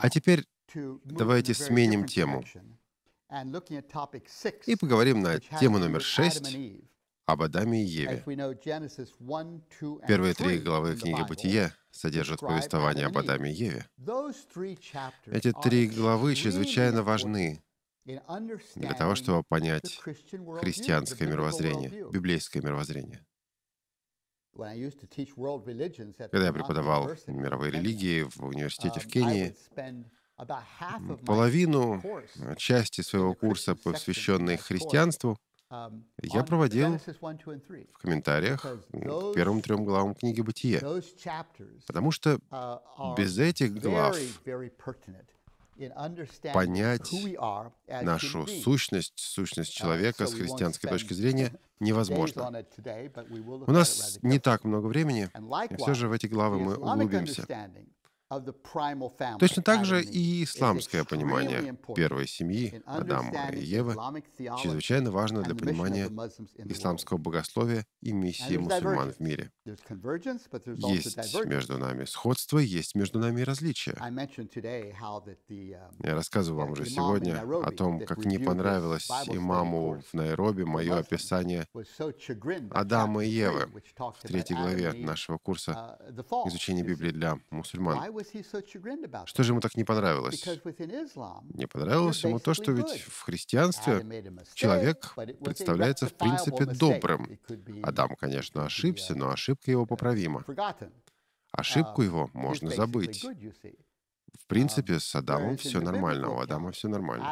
А теперь давайте сменим тему и поговорим на тему номер шесть об Адаме и Еве. Первые три главы книги «Бытия» содержат повествование об Адаме и Еве. Эти три главы чрезвычайно важны для того, чтобы понять христианское мировоззрение, библейское мировоззрение. Когда я преподавал мировые религии в um, университете в Кении, половину э, части своего курса, посвященной христианству, um, я проводил в комментариях к первым трем главам книги «Бытие», потому что uh, без этих глав понять нашу сущность, сущность человека с христианской точки зрения невозможно. У нас не так много времени, и все же в эти главы мы углубимся. Точно так же и исламское понимание первой семьи Адама и Евы чрезвычайно важно для понимания исламского богословия и миссии мусульман в мире. Есть между нами сходство, есть между нами различия. Um, Я рассказывал вам уже сегодня о том, как не понравилось имаму в Найроби мое описание Адама и Евы в третьей главе нашего курса uh, изучения Библии для мусульман. Что же ему так не понравилось? Не понравилось ему то, что ведь в христианстве человек представляется в принципе добрым. Адам, конечно, uh, ошибся, но ошибка его поправима. Ошибку uh, его можно забыть. В принципе, um, с Адамом все нормально, у Адама все нормально.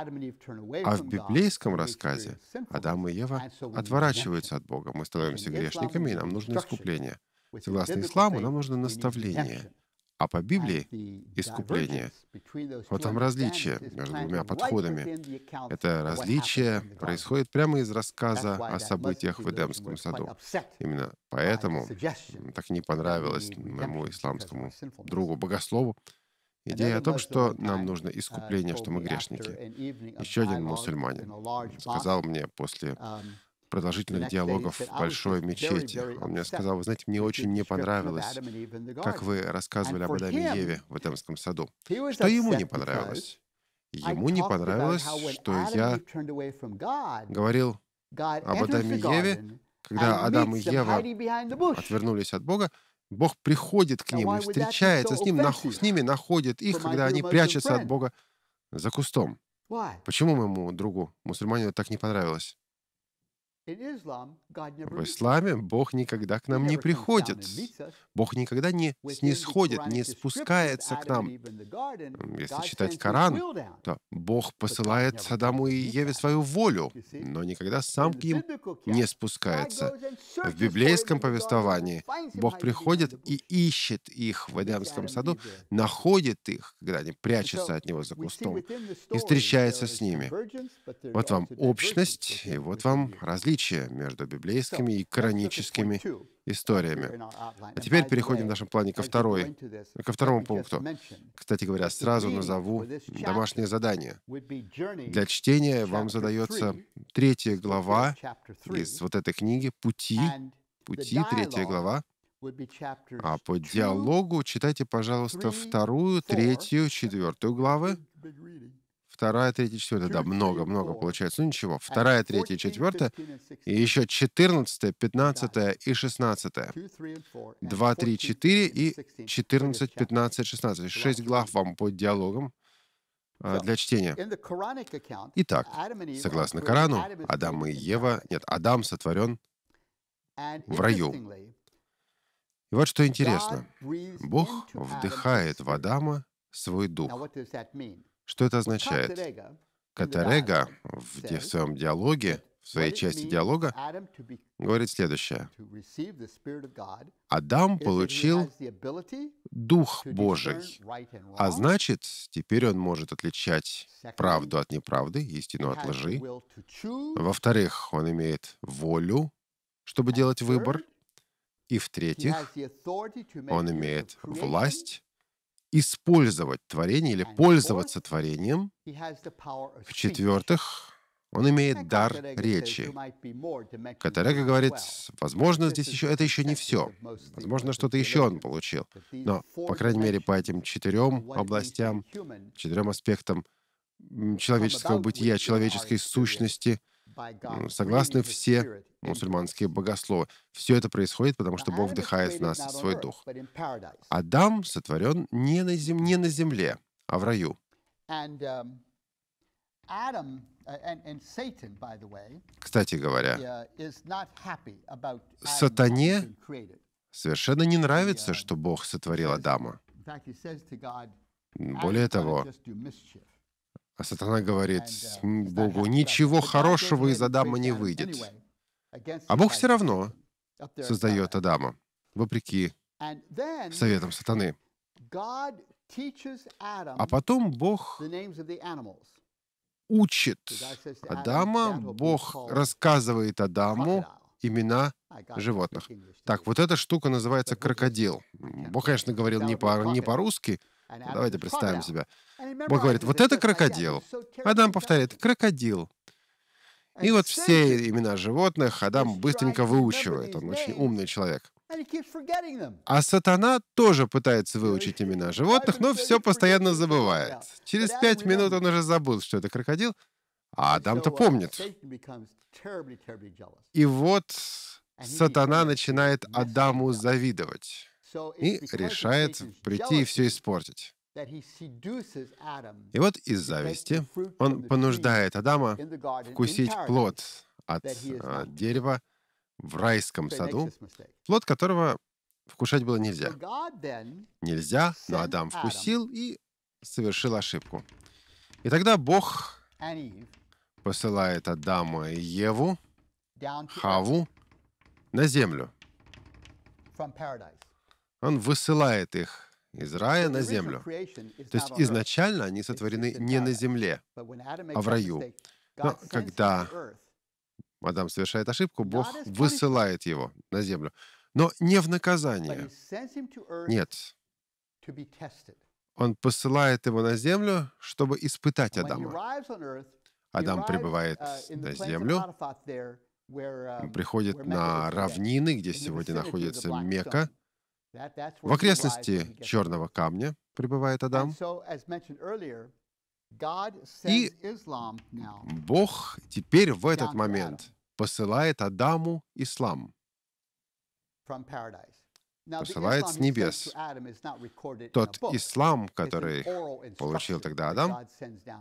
А в библейском рассказе Адам и Ева отворачиваются от Бога. Мы становимся грешниками, и нам нужно искупление. Согласно исламу, нам нужно наставление, а по Библии — искупление. Вот там различие между двумя подходами. Это различие происходит прямо из рассказа о событиях в Эдемском саду. Именно поэтому так не понравилось моему исламскому другу богослову идея о том, что нам нужно uh, искупление, что мы грешники. Еще один мусульманин сказал мне после um, продолжительных диалогов в большой мечети. Он мне сказал, вы знаете, мне очень не понравилось, как вы рассказывали об Адаме и Еве в Эдемском саду. Что ему не понравилось? Ему не понравилось, что я говорил об Адаме и Еве, когда Адам и Ева отвернулись от Бога, Бог приходит к ним и встречается с, ним, с ними, находит их, когда они прячутся от Бога за кустом. Почему моему другу, мусульманину, так не понравилось? В исламе Бог никогда к нам не приходит. Бог никогда не снисходит, не спускается к нам. Если читать Коран, то Бог посылает адаму и Еве свою волю, но никогда сам к ним не спускается. В библейском повествовании Бог приходит и ищет их в Эдемском саду, находит их, когда они прячутся от него за кустом, и встречается с ними. Вот вам общность, и вот вам различие различия между библейскими и кораническими историями. А теперь переходим в нашем плане ко, второй, ко второму пункту. Кстати говоря, сразу назову домашнее задание. Для чтения вам задается третья глава из вот этой книги «Пути», «Пути», третья глава, а по диалогу читайте, пожалуйста, вторую, третью, четвертую главы. Вторая, третья, четвертая, да, много, много получается. Ну ничего, вторая, третья, четвертая, и еще четырнадцатая, пятнадцатая и шестнадцатая. Два, три, четыре и четырнадцать, пятнадцать, шестнадцать. Шесть глав вам по диалогам а, для чтения. Итак, согласно Корану, Адам и Ева... Нет, Адам сотворен в раю. И вот что интересно. Бог вдыхает в Адама свой дух. Что это означает? Катарега в своем диалоге, в своей части диалога, говорит следующее. Адам получил Дух Божий, а значит, теперь он может отличать правду от неправды, истину от лжи. Во-вторых, он имеет волю, чтобы делать выбор. И в-третьих, он имеет власть использовать творение или пользоваться творением. В-четвертых, он имеет дар речи. который, как говорит, возможно, здесь еще это еще не все. Возможно, что-то еще он получил. Но, по крайней мере, по этим четырем областям, четырем аспектам человеческого бытия, человеческой сущности — Согласны все мусульманские богословы. Все это происходит, потому что Бог вдыхает в нас свой дух. Адам сотворен не на, зем... не на земле, а в раю. Um, а, Кстати говоря, э, сатане совершенно не нравится, uh, что Бог сотворил Адама. Более того, а сатана говорит uh, Богу, ничего хорошего из Адама не выйдет. А Бог все равно создает Адама, вопреки советам сатаны. А потом Бог учит Адама, Бог рассказывает Адаму имена животных. Так, вот эта штука называется крокодил. Бог, конечно, говорил не по-русски, не по ну, давайте представим себя. Бог говорит, вот это крокодил. Адам повторяет, крокодил. И вот все имена животных Адам быстренько выучивает. Он очень умный человек. А сатана тоже пытается выучить имена животных, но все постоянно забывает. Через пять минут он уже забыл, что это крокодил, а Адам-то помнит. И вот сатана начинает Адаму завидовать и решает прийти и все испортить. И вот из зависти он понуждает Адама вкусить плод от, а, дерева в райском саду, плод которого вкушать было нельзя. Нельзя, но Адам вкусил и совершил ошибку. И тогда Бог посылает Адама и Еву, Хаву, на землю он высылает их из рая на землю. То есть изначально они сотворены не на земле, а в раю. Но когда Адам совершает ошибку, Бог высылает его на землю. Но не в наказание. Нет. Он посылает его на землю, чтобы испытать Адама. Адам прибывает uh, на землю, um, приходит на равнины, где сегодня находится Мека, в окрестности черного камня пребывает Адам. И Бог теперь в этот момент посылает Адаму ислам. Посылает с небес. Тот ислам, который получил тогда Адам,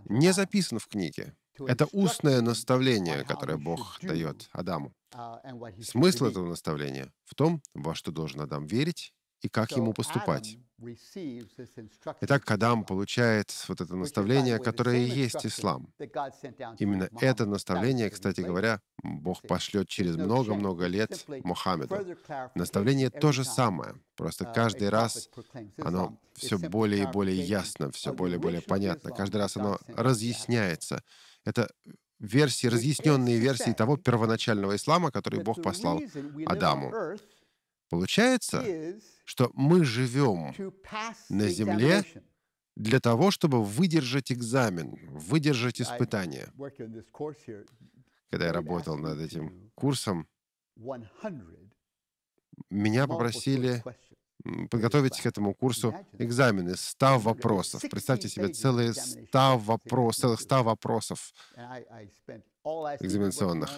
не записан в книге. Это устное наставление, а которое Бог дает Адаму. А, Смысл этого наставления в том, во что должен Адам верить и как ему поступать. Итак, Адам получает вот это наставление, которое и есть ислам. Именно это наставление, кстати говоря, Бог пошлет через много-много лет Мухаммеду. Наставление то же самое, просто uh, каждый раз оно все более и более ясно, все более и более понятно, каждый раз оно разъясняется, это версии, разъясненные версии того первоначального ислама, который Бог послал Адаму. Получается, что мы живем на земле для того, чтобы выдержать экзамен, выдержать испытание. Когда я работал над этим курсом, меня попросили подготовить к этому курсу экзамены, ста вопросов. Представьте себе, целые ста вопрос, целых ста вопросов экзаменационных.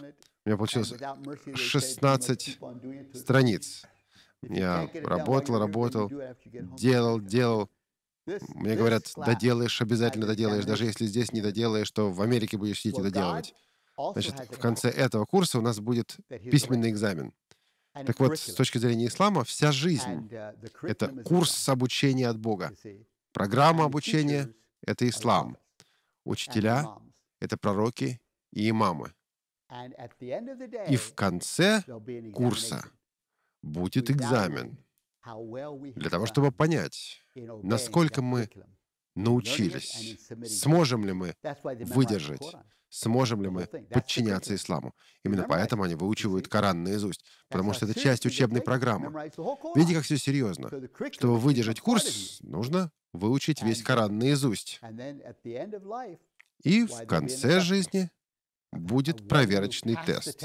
У меня получилось 16 страниц. Я работал, работал, делал, делал. Мне говорят, доделаешь, обязательно доделаешь. Даже если здесь не доделаешь, то в Америке будешь сидеть и доделывать. Значит, в конце этого курса у нас будет письменный экзамен. Так вот, с точки зрения ислама, вся жизнь uh, — это курс обучения от Бога. Программа обучения — это ислам. Учителя — это пророки и имамы. И в конце курса будет экзамен для того, чтобы понять, насколько мы научились, сможем ли мы выдержать сможем ли мы подчиняться исламу. Именно поэтому они выучивают Коран наизусть, потому что это часть учебной программы. Видите, как все серьезно. Чтобы выдержать курс, нужно выучить весь Коран наизусть. И в конце жизни будет проверочный тест.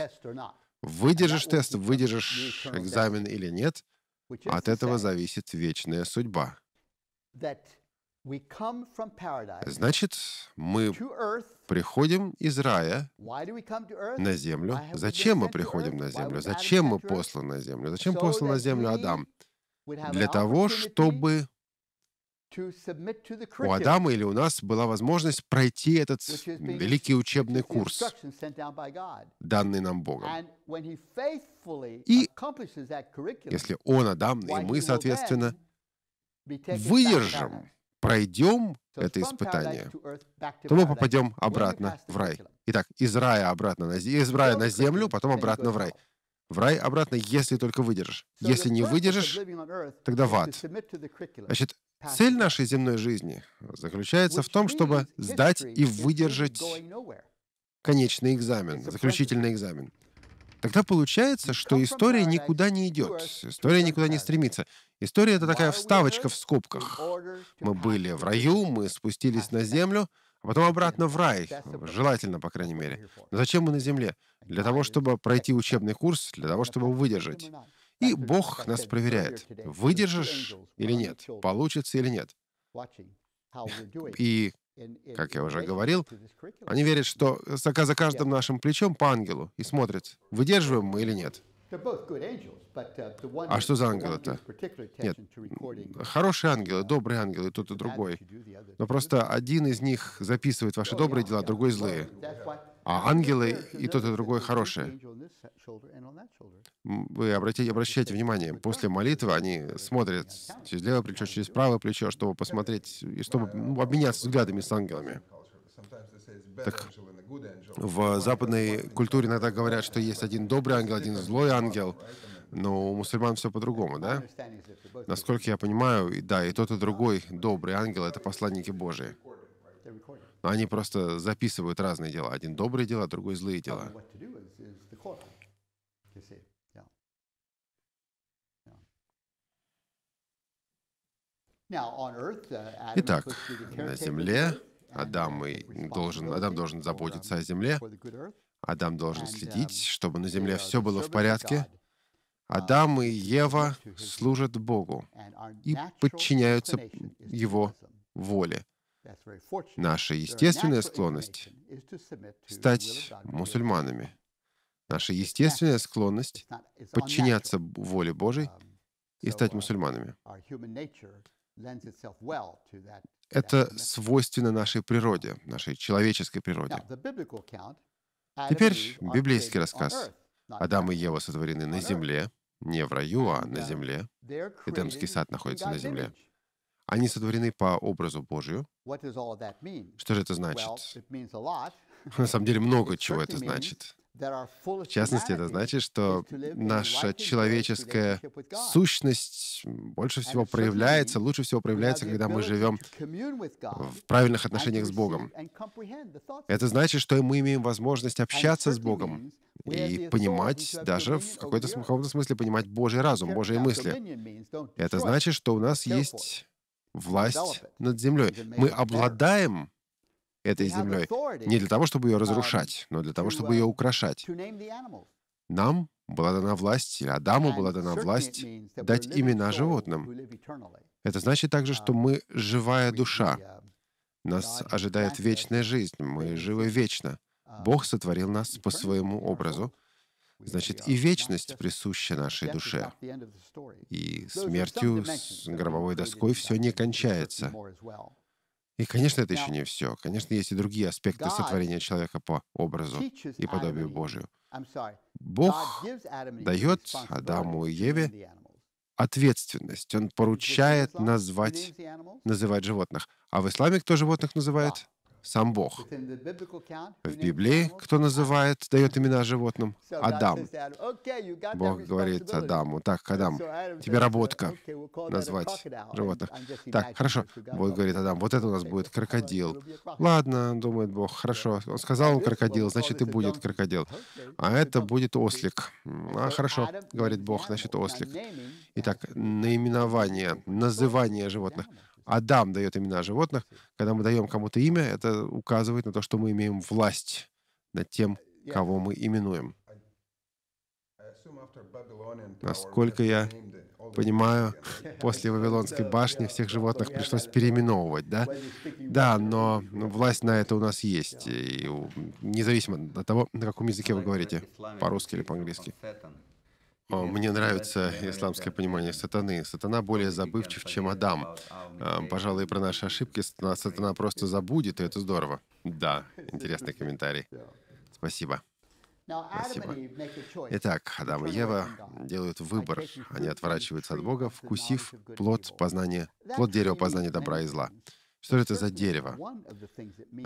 Выдержишь тест, выдержишь экзамен или нет, от этого зависит вечная судьба. Значит, мы приходим из рая на землю. Зачем мы приходим на землю? Зачем мы посланы на землю? Зачем послан на землю Адам? Для того, чтобы у Адама или у нас была возможность пройти этот великий учебный курс, данный нам Богом. И если он, Адам, и мы, соответственно, выдержим пройдем это испытание, то мы попадем обратно в рай. Итак, из рая обратно на, из рая на землю, потом обратно в рай. В рай обратно, если только выдержишь. Если не выдержишь, тогда в ад. Значит, цель нашей земной жизни заключается в том, чтобы сдать и выдержать конечный экзамен, заключительный экзамен. Тогда получается, что история никуда не идет, история никуда не стремится. История — это такая вставочка в скобках. Мы были в раю, мы спустились на землю, а потом обратно в рай, желательно, по крайней мере. Но зачем мы на земле? Для того, чтобы пройти учебный курс, для того, чтобы выдержать. И Бог нас проверяет, выдержишь или нет, получится или нет. И, как я уже говорил, они верят, что за каждым нашим плечом по ангелу и смотрят, выдерживаем мы или нет. Uh, а что за ангелы-то? Нет, хорошие ангелы, добрые ангелы, тот и другой. Но просто один из них записывает ваши oh, добрые дела, другой злые. А ангелы и тот и другой хорошие. Вы обратите, обращайте внимание, после молитвы они смотрят через левое плечо, через правое плечо, чтобы посмотреть, и чтобы ну, обменяться взглядами с ангелами. Так в западной культуре иногда говорят, что есть один добрый ангел, один злой ангел, но у мусульман все по-другому, да? Насколько я понимаю, да, и тот, и другой добрый ангел — это посланники Божии. Но они просто записывают разные дела. Один добрые дела, другой злые дела. Итак, на Земле Адам и должен, Адам должен заботиться о земле, Адам должен следить, чтобы на земле все было в порядке. Адам и Ева служат Богу и подчиняются Его воле. Наша естественная склонность — стать мусульманами. Наша естественная склонность — подчиняться воле Божией и стать мусульманами. Это свойственно нашей природе, нашей человеческой природе. Теперь библейский рассказ. Адам и Ева сотворены на земле, не в раю, а на uh, земле. Эдемский сад находится на земле. Они сотворены по образу Божию. Что же это значит? На самом деле много чего это значит. В частности, это значит, что наша человеческая сущность больше всего проявляется, лучше всего проявляется, когда мы живем в правильных отношениях с Богом. Это значит, что мы имеем возможность общаться с Богом и понимать, даже в какой-то каком смысле понимать Божий разум, Божьи мысли. Это значит, что у нас есть власть над землей. Мы обладаем этой землей. Не для того, чтобы ее uh, разрушать, но для того, чтобы ее uh, украшать. Нам была дана власть, или Адаму была дана власть дать имена животным. Это значит также, что мы uh, живая душа. Нас ожидает вечная жизнь, мы живы вечно. Бог сотворил нас по своему образу, значит, и вечность присуща нашей душе. И смертью с гробовой доской все не кончается. И, конечно, это еще не все. Конечно, есть и другие аспекты сотворения человека по образу и подобию Божию. Бог дает Адаму и Еве ответственность. Он поручает назвать, называть животных. А в исламе кто животных называет? сам Бог. В Библии, кто называет, дает имена животным? Адам. Бог говорит Адаму, так, Адам, тебе работка назвать животных. Так, хорошо. Бог говорит Адам, вот это у нас будет крокодил. Ладно, думает Бог, хорошо. Он сказал, он крокодил, значит и будет крокодил. А это будет ослик. А, хорошо, говорит Бог, значит ослик. Итак, наименование, называние животных. Адам дает имена животных. Когда мы даем кому-то имя, это указывает на то, что мы имеем власть над тем, кого мы именуем. Насколько я понимаю, после Вавилонской башни uh, всех животных пришлось переименовывать, да? Да, но власть на это у нас есть, и независимо от того, на каком языке вы говорите, по-русски или по-английски. А, мне нравится исламское понимание сатаны. Сатана более забывчив, чем Адам. А, пожалуй, про наши ошибки сатана просто забудет, и это здорово. Да, интересный комментарий. Спасибо. Спасибо. Итак, Адам и Ева делают выбор. Они отворачиваются от Бога, вкусив плод познания, плод дерева познания добра и зла. Что же это за дерево?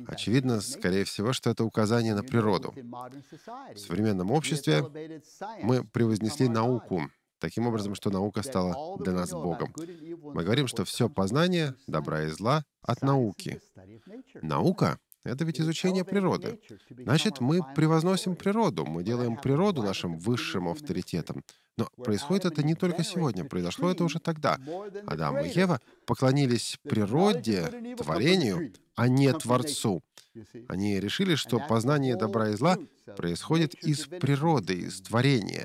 Очевидно, скорее всего, что это указание на природу. В современном обществе мы превознесли науку таким образом, что наука стала для нас Богом. Мы говорим, что все познание добра и зла от науки. Наука — это ведь изучение природы. Значит, мы превозносим природу, мы делаем природу нашим высшим авторитетом. Но происходит это не только сегодня, произошло это уже тогда. Адам и Ева поклонились природе, творению, а не Творцу. Они решили, что познание добра и зла происходит из природы, из творения.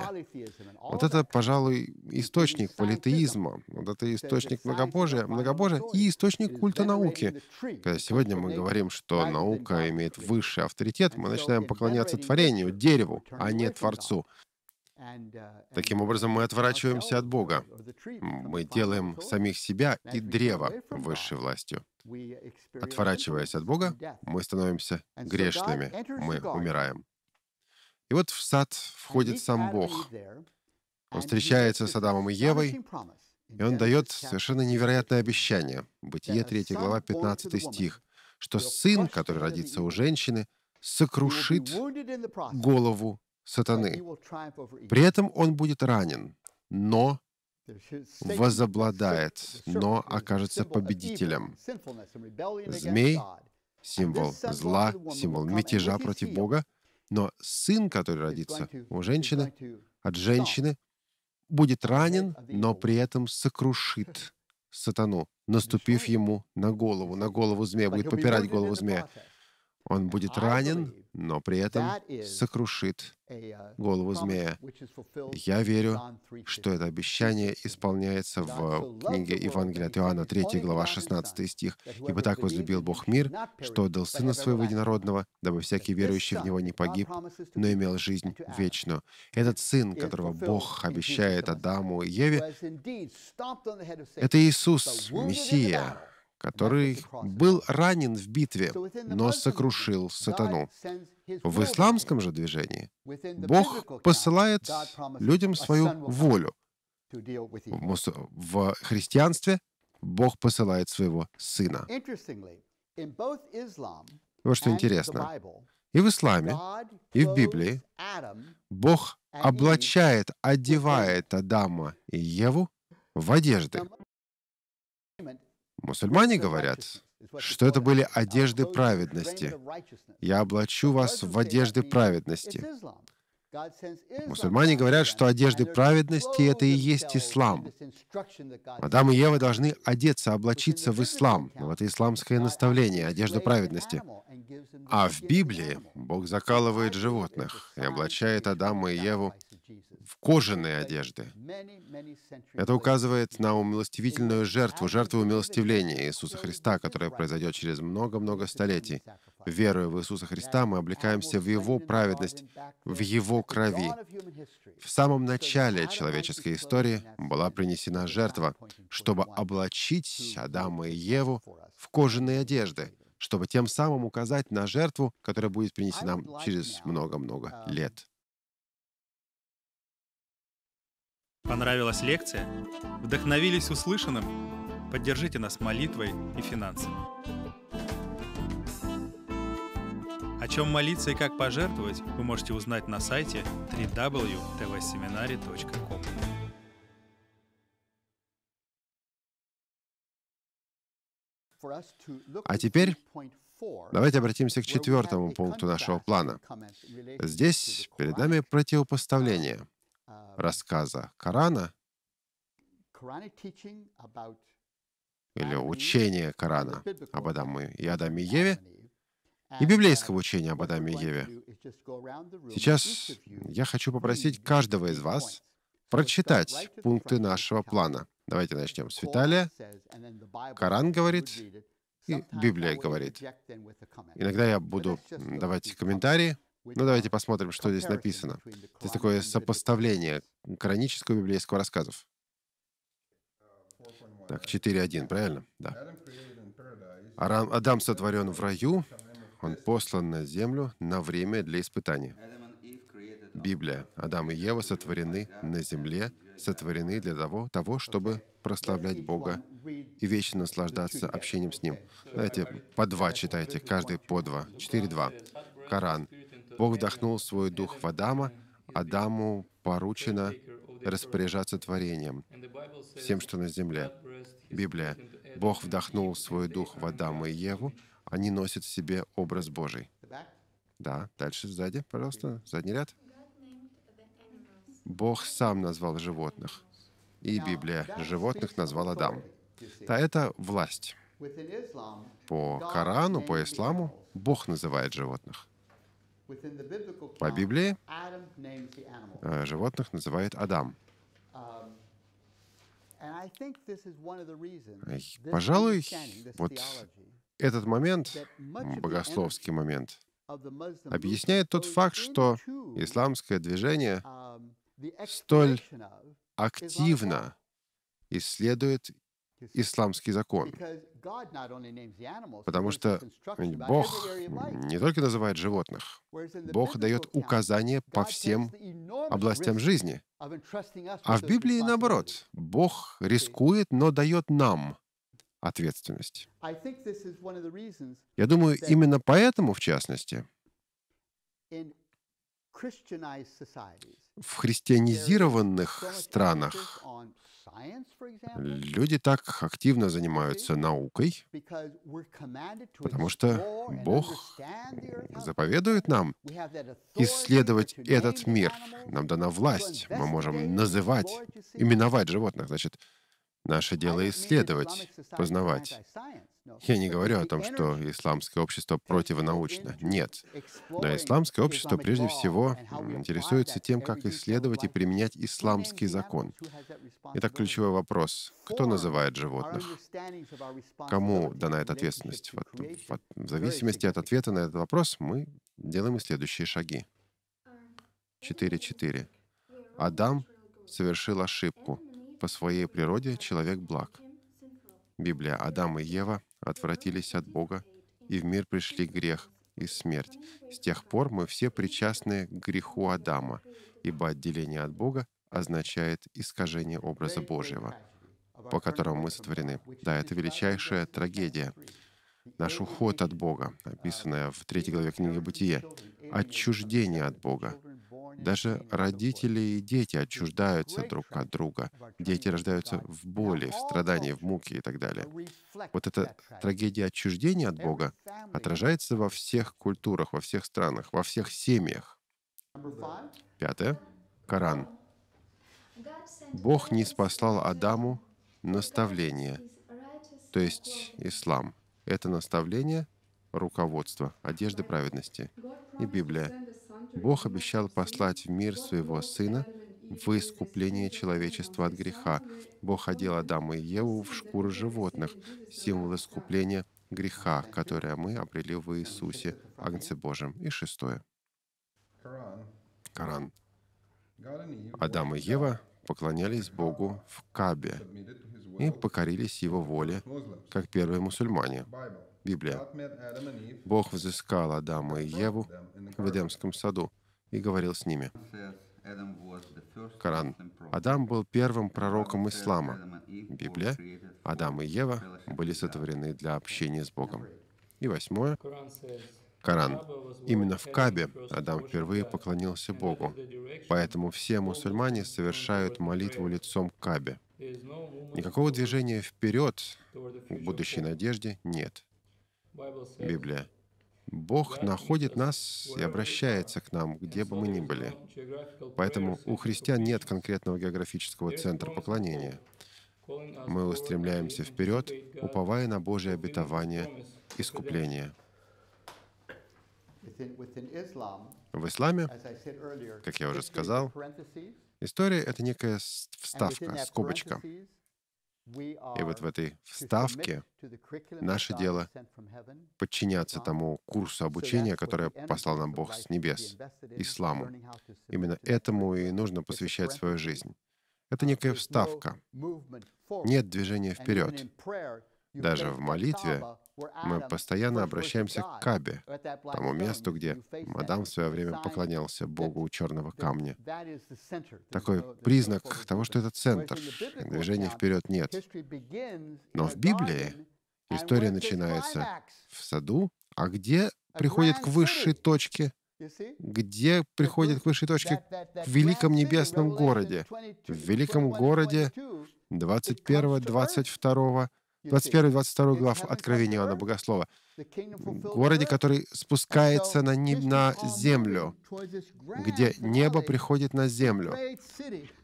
Вот это, пожалуй, источник политеизма, вот это источник многобожия, многобожия и источник культа науки. Когда сегодня мы говорим, что наука имеет высший авторитет, мы начинаем поклоняться творению, дереву, а не Творцу. Uh, Таким образом, мы отворачиваемся от Бога. Мы делаем самих себя и древо высшей властью. Отворачиваясь от Бога, мы становимся грешными, мы умираем. И вот в сад входит сам Бог. Он встречается с Адамом и Евой, и он дает совершенно невероятное обещание. Бытие 3 глава, 15 стих, что сын, который родится у женщины, сокрушит голову сатаны. При этом он будет ранен, но возобладает, но окажется победителем. Змей — символ зла, символ мятежа против Бога, но сын, который родится у женщины, от женщины, будет ранен, но при этом сокрушит сатану, наступив ему на голову. На голову змея будет попирать голову змея. Он будет ранен, но при этом сокрушит uh, голову змея. Я верю, что это обещание исполняется в книге Евангелия от Иоанна, 3 глава, 16 стих. «Ибо так возлюбил Бог мир, что отдал Сына Своего Единородного, дабы всякий верующий в Него не погиб, но имел жизнь вечную». Этот Сын, которого Бог обещает Адаму и Еве, это Иисус, Мессия, который был ранен в битве, но сокрушил сатану. В исламском же движении Бог посылает людям свою волю. В христианстве Бог посылает своего сына. Вот что интересно. И в исламе, и в Библии Бог облачает, одевает Адама и Еву в одежды. Мусульмане говорят, что это были одежды праведности. «Я облачу вас в одежды праведности». Мусульмане говорят, что одежды праведности — это и есть ислам. Адам и Ева должны одеться, облачиться в ислам. Но ну, это исламское наставление, одежда праведности. А в Библии Бог закалывает животных и облачает Адама и Еву в кожаные одежды. Это указывает на умилостивительную жертву, жертву умилостивления Иисуса Христа, которая произойдет через много-много столетий. Веруя в Иисуса Христа, мы облекаемся в Его праведность, в Его крови. В самом начале человеческой истории была принесена жертва, чтобы облачить Адама и Еву в кожаные одежды, чтобы тем самым указать на жертву, которая будет принесена через много-много лет. Понравилась лекция? Вдохновились услышанным? Поддержите нас молитвой и финансами. О чем молиться и как пожертвовать, вы можете узнать на сайте www.tvseminary.com. А теперь давайте обратимся к четвертому пункту нашего плана. Здесь перед нами противопоставление — рассказа Корана или учения Корана об Адаме и Адаме и Еве, и библейского uh, учения об Адаме и Еве. Сейчас я хочу попросить каждого из вас прочитать пункты нашего плана. Давайте начнем с Виталия. Коран говорит, и Библия говорит. Иногда я буду давать комментарии, ну, давайте посмотрим, что здесь написано. Здесь такое сопоставление коранического и библейского рассказов. Так, 4.1, правильно? Да. Арам, Адам сотворен в раю, он послан на землю на время для испытания. Библия. Адам и Ева сотворены на земле, сотворены для того, того чтобы прославлять Бога и вечно наслаждаться общением с Ним. Давайте по два читайте, каждый по два. Четыре-два. Коран. Бог вдохнул свой дух в Адама, Адаму поручено распоряжаться творением, всем, что на земле. Библия. Бог вдохнул свой дух в Адама и Еву, они носят в себе образ Божий. Да, дальше сзади, пожалуйста, задний ряд. Бог сам назвал животных, и Библия животных назвал Адам. Да, это власть. По Корану, по исламу, Бог называет животных. По Библии э, животных называет Адам. Um, пожалуй, вот этот момент, богословский момент, объясняет тот факт, что исламское движение um, столь активно исследует исламский закон. Потому что Бог не только называет животных, Бог дает указания по всем областям жизни. А в Библии наоборот, Бог рискует, но дает нам ответственность. Я думаю, именно поэтому, в частности, в христианизированных странах люди так активно занимаются наукой, потому что Бог заповедует нам исследовать этот мир. Нам дана власть, мы можем называть, именовать животных. Значит, наше дело исследовать, познавать. Я не говорю о том, что исламское общество противонаучно. Нет. Но исламское общество прежде всего интересуется тем, как исследовать и применять исламский закон. Итак, ключевой вопрос. Кто называет животных? Кому дана эта ответственность? Вот, вот, в зависимости от ответа на этот вопрос мы делаем и следующие шаги. 4.4. Адам совершил ошибку. По своей природе человек благ. Библия Адам и Ева отвратились от Бога, и в мир пришли грех и смерть. С тех пор мы все причастны к греху Адама, ибо отделение от Бога означает искажение образа Божьего, по которому мы сотворены. Да, это величайшая трагедия. Наш уход от Бога, описанная в третьей главе книги «Бытие», отчуждение от Бога, даже родители и дети отчуждаются друг от друга. Дети рождаются в боли, в страдании, в муке и так далее. Вот эта трагедия отчуждения от Бога отражается во всех культурах, во всех странах, во всех семьях. Пятое. Коран. Бог не спасал Адаму наставление, то есть ислам. Это наставление, руководство, одежды праведности и Библия. Бог обещал послать в мир своего Сына в искупление человечества от греха. Бог одел Адама и Еву в шкуры животных, символ искупления греха, которое мы обрели в Иисусе, Агнце Божьем. И шестое. Коран. Адам и Ева поклонялись Богу в Кабе и покорились его воле, как первые мусульмане. Библия. Бог взыскал Адама и Еву в Эдемском саду и говорил с ними. Коран. Адам был первым пророком ислама. Библия. Адам и Ева были сотворены для общения с Богом. И восьмое. Коран. Именно в Кабе Адам впервые поклонился Богу, поэтому все мусульмане совершают молитву лицом к Кабе. Никакого движения вперед к будущей надежде нет. Библия. Бог находит нас и обращается к нам, где бы мы ни были. Поэтому у христиан нет конкретного географического центра поклонения. Мы устремляемся вперед, уповая на Божье обетование, искупление. В исламе, как я уже сказал, история — это некая вставка, скобочка. И вот в этой вставке наше дело подчиняться тому курсу обучения, которое послал нам Бог с небес, исламу. Именно этому и нужно посвящать свою жизнь. Это uh, некая вставка. Нет движения вперед. Даже в молитве мы постоянно обращаемся к Кабе, тому месту, где Мадам в свое время поклонялся Богу у черного камня. Такой признак того, что это центр, движения вперед нет. Но в Библии история начинается в саду, а где приходит к высшей точке, где приходит к высшей точке в великом небесном городе, в великом городе 21-22 21-22 глав Откровения Иоанна Богослова, городе, который спускается на, не, на землю, где небо приходит на землю.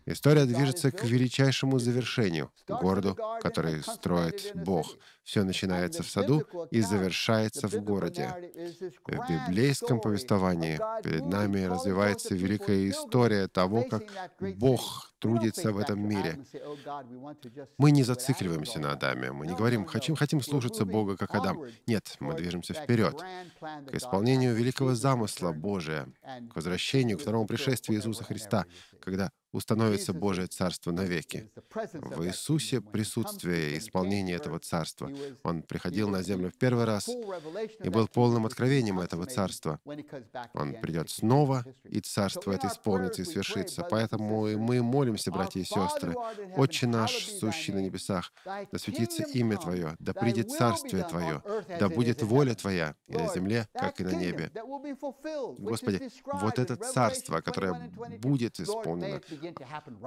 История движется к величайшему завершению, городу, который строит Бог. Все начинается в саду и завершается в городе. В библейском повествовании перед нами развивается великая история того, как Бог трудится в этом мире. Мы не зацикливаемся на Адаме, мы не говорим «хотим, хотим слушаться Бога, как Адам». Нет, мы движемся вперед, к исполнению великого замысла Божия, к возвращению, к второму пришествию Иисуса Христа, когда установится Божие Царство навеки. В Иисусе присутствие и исполнение этого Царства. Он приходил на землю в первый раз и был полным откровением этого Царства. Он придет снова, и Царство это исполнится и свершится. Поэтому и мы молимся, братья и сестры, «Отче наш, сущий на небесах, да светится имя Твое, да придет Царствие Твое, да будет воля Твоя и на земле, как и на небе». Господи, вот это Царство, которое будет исполнено,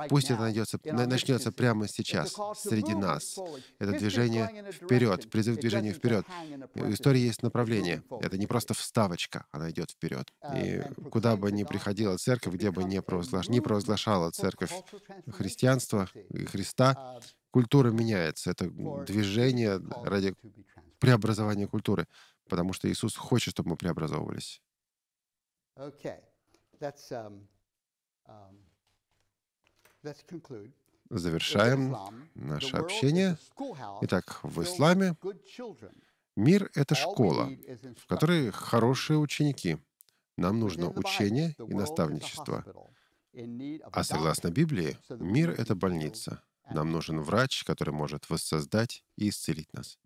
Пусть это найдется, начнется прямо сейчас, среди нас. Это движение вперед, призыв к движению вперед. Э, в истории есть направление. Это не просто вставочка, она идет вперед. И куда бы ни приходила церковь, где бы ни, провозглаш... ни провозглашала церковь христианство и Христа, uh, культура меняется. Это движение ради преобразования культуры, потому что Иисус хочет, чтобы мы преобразовывались. Okay. That's, um, um... Завершаем наше общение. Итак, в исламе мир — это школа, в которой хорошие ученики. Нам нужно учение и наставничество. А согласно Библии, мир — это больница. Нам нужен врач, который может воссоздать и исцелить нас.